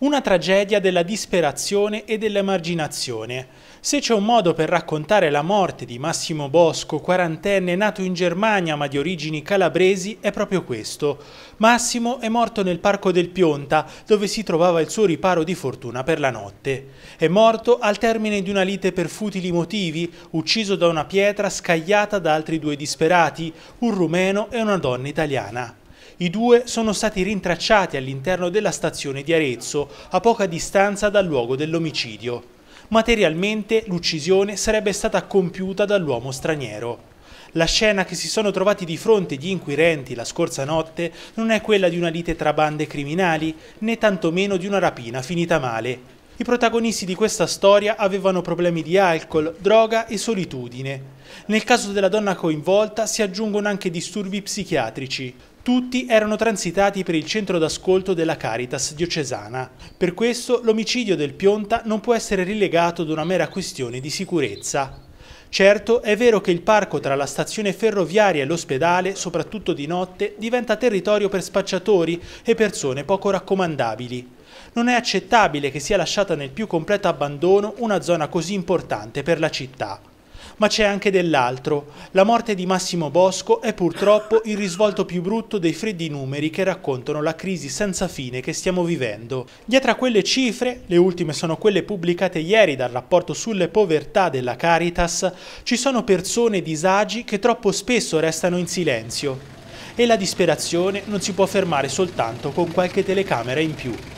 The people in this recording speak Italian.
Una tragedia della disperazione e dell'emarginazione. Se c'è un modo per raccontare la morte di Massimo Bosco, quarantenne nato in Germania ma di origini calabresi, è proprio questo. Massimo è morto nel parco del Pionta, dove si trovava il suo riparo di fortuna per la notte. È morto al termine di una lite per futili motivi, ucciso da una pietra scagliata da altri due disperati, un rumeno e una donna italiana. I due sono stati rintracciati all'interno della stazione di Arezzo, a poca distanza dal luogo dell'omicidio. Materialmente l'uccisione sarebbe stata compiuta dall'uomo straniero. La scena che si sono trovati di fronte gli inquirenti la scorsa notte non è quella di una lite tra bande criminali, né tantomeno di una rapina finita male. I protagonisti di questa storia avevano problemi di alcol, droga e solitudine. Nel caso della donna coinvolta si aggiungono anche disturbi psichiatrici. Tutti erano transitati per il centro d'ascolto della Caritas diocesana. Per questo l'omicidio del Pionta non può essere rilegato ad una mera questione di sicurezza. Certo, è vero che il parco tra la stazione ferroviaria e l'ospedale, soprattutto di notte, diventa territorio per spacciatori e persone poco raccomandabili. Non è accettabile che sia lasciata nel più completo abbandono una zona così importante per la città. Ma c'è anche dell'altro. La morte di Massimo Bosco è purtroppo il risvolto più brutto dei freddi numeri che raccontano la crisi senza fine che stiamo vivendo. Dietro a quelle cifre, le ultime sono quelle pubblicate ieri dal rapporto sulle povertà della Caritas, ci sono persone e disagi che troppo spesso restano in silenzio. E la disperazione non si può fermare soltanto con qualche telecamera in più.